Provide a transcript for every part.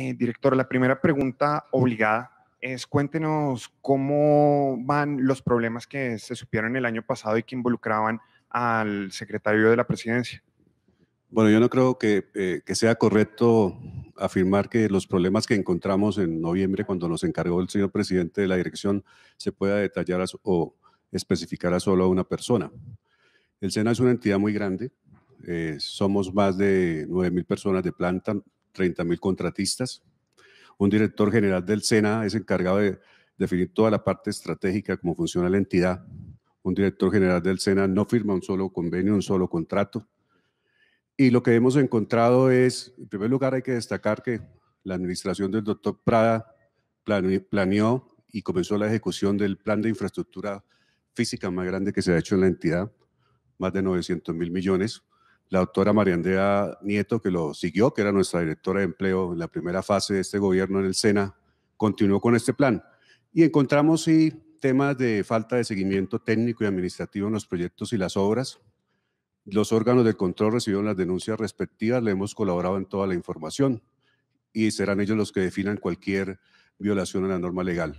Eh, director, la primera pregunta obligada es cuéntenos cómo van los problemas que se supieron el año pasado y que involucraban al secretario de la presidencia. Bueno, yo no creo que, eh, sea correcto afirmar que los problemas que encontramos en noviembre cuando nos encargó el señor presidente de la dirección se pueda detallar o especificar a solo a una persona. El SENA es una entidad muy grande, eh, somos más de 9.000 personas de planta, 30 mil contratistas. Un director general del SENA es encargado de definir toda la parte estratégica, como funciona la entidad. Un director general del SENA no firma un solo convenio, un solo contrato. Y lo que hemos encontrado es, en primer lugar, hay que destacar que la administración del doctor Prada planeó y comenzó la ejecución del plan de infraestructura física más grande que se ha hecho en la entidad, más de 900 mil millones la doctora Mariandrea Nieto, que lo siguió, que era nuestra directora de empleo en la primera fase de este gobierno en el SENA, continuó con este plan. Y encontramos sí, temas de falta de seguimiento técnico y administrativo en los proyectos y las obras. Los órganos de control recibieron las denuncias respectivas, le hemos colaborado en toda la información y serán ellos los que definan cualquier violación a la norma legal.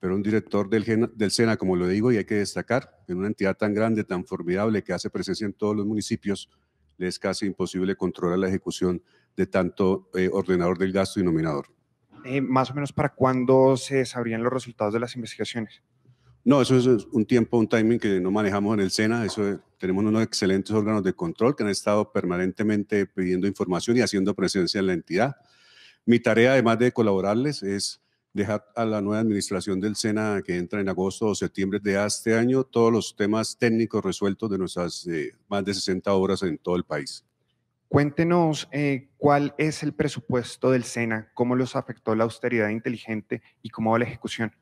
Pero un director del, del SENA, como lo digo, y hay que destacar, en una entidad tan grande, tan formidable, que hace presencia en todos los municipios, le es casi imposible controlar la ejecución de tanto eh, ordenador del gasto y nominador. Eh, más o menos para cuándo se sabrían los resultados de las investigaciones. No, eso es un tiempo, un timing que no manejamos en el SENA. Eso tenemos unos excelentes órganos de control que han estado permanentemente pidiendo información y haciendo presencia en la entidad. Mi tarea, además de colaborarles, es deja a la nueva administración del SENA que entra en agosto o septiembre de este año todos los temas técnicos resueltos de nuestras eh, más de 60 obras en todo el país. Cuéntenos eh, cuál es el presupuesto del SENA, cómo los afectó la austeridad inteligente y cómo va la ejecución.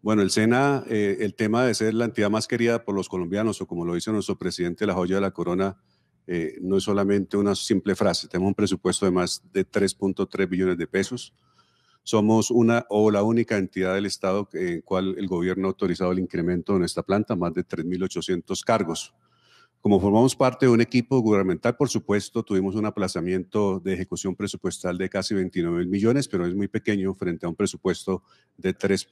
Bueno, el SENA, eh, el tema de ser la entidad más querida por los colombianos, o como lo dice nuestro presidente, la joya de la corona, no es solamente una simple frase. Tenemos un presupuesto de más de 3.3 billones de pesos. Somos una o la única entidad del Estado en cual el gobierno ha autorizado el incremento en nuestra planta, más de 3.800 cargos. Como formamos parte de un equipo gubernamental, por supuesto, tuvimos un aplazamiento de ejecución presupuestal de casi 29 millones, pero es muy pequeño frente a un presupuesto de 3.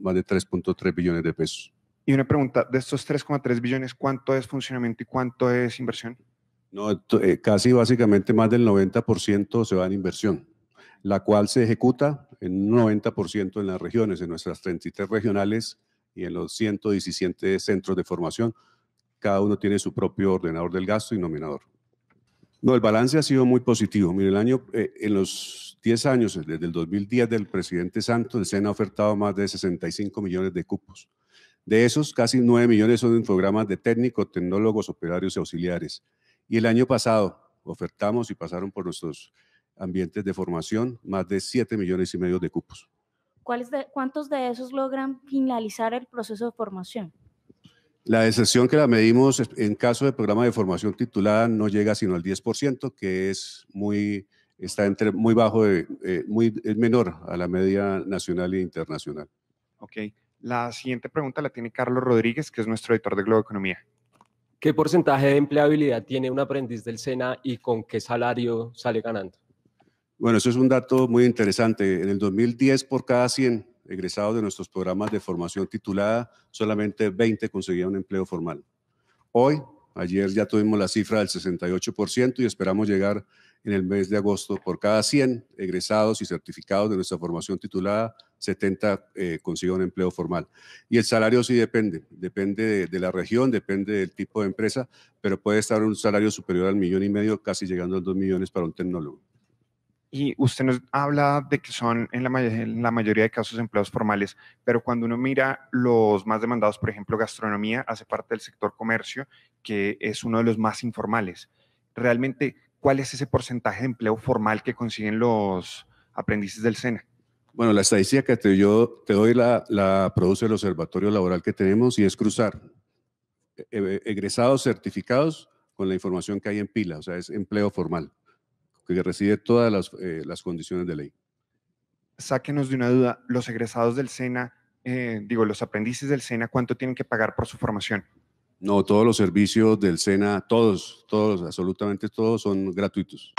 más de 3.3 billones de pesos. Y una pregunta, de estos 3,3 billones, ¿cuánto es funcionamiento y cuánto es inversión? No, eh, casi básicamente más del 90% se va en inversión, la cual se ejecuta en un 90% en las regiones, en nuestras 33 regionales y en los 117 centros de formación. Cada uno tiene su propio ordenador del gasto y nominador. No, el balance ha sido muy positivo. Mire, el eh, en los 10 años, eh, desde el 2010 del presidente Santos, el SENA ha ofertado más de 65 millones de cupos. De esos, casi 9 millones son en programas de técnicos, tecnólogos, operarios y auxiliares. Y el año pasado ofertamos y pasaron por nuestros ambientes de formación, más de 7 millones y medio de cupos. De, ¿Cuántos de esos logran finalizar el proceso de formación? La excepción que la medimos en caso de programa de formación titulada no llega sino al 10%, que es muy, está entre, muy bajo, de, eh, muy, es menor a la media nacional e internacional. Ok. La siguiente pregunta la tiene Carlos Rodríguez, que es nuestro editor de Globo Economía. ¿Qué porcentaje de empleabilidad tiene un aprendiz del SENA y con qué salario sale ganando? Bueno, eso es un dato muy interesante. En el 2010, por cada 100 egresados de nuestros programas de formación titulada, solamente 20 conseguían un empleo formal. Hoy, ayer ya tuvimos la cifra del 68% y esperamos llegar en el mes de agosto por cada 100 egresados y certificados de nuestra formación titulada, 70 eh, un empleo formal. Y el salario sí depende, depende de, la región, depende del tipo de empresa, pero puede estar un salario superior al millón y medio, casi llegando a los dos millones para un tecnólogo. Y usted nos habla de que son en la, mayoría de casos empleos formales, pero cuando uno mira los más demandados, por ejemplo, gastronomía hace parte del sector comercio, que es uno de los más informales. Realmente, ¿cuál es ese porcentaje de empleo formal que consiguen los aprendices del SENA? Bueno, la estadística que te, yo te doy la, la produce el observatorio laboral que tenemos y es cruzar eh, egresados certificados con la información que hay en pila, o sea, es empleo formal que recibe todas eh, las, condiciones de ley. Sáquenos de una duda, los egresados del SENA, eh, digo, los aprendices del SENA, ¿cuánto tienen que pagar por su formación? No, todos los servicios del SENA, todos, todos, absolutamente todos son gratuitos.